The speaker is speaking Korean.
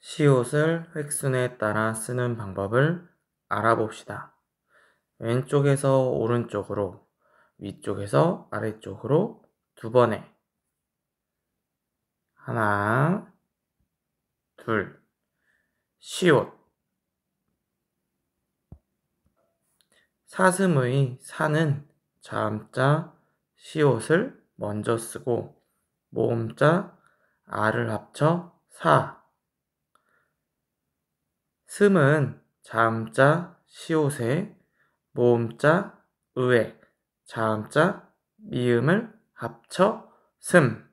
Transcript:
시옷을 획순에 따라 쓰는 방법을 알아봅시다. 왼쪽에서 오른쪽으로, 위쪽에서 아래쪽으로 두 번에 하나, 둘, 시옷 사슴의 사는 자음자 시옷을 먼저 쓰고 모음자 아를 합쳐 사 숨은 자음자 시옷에 모음자 의에 자음자 미음을 합쳐 씀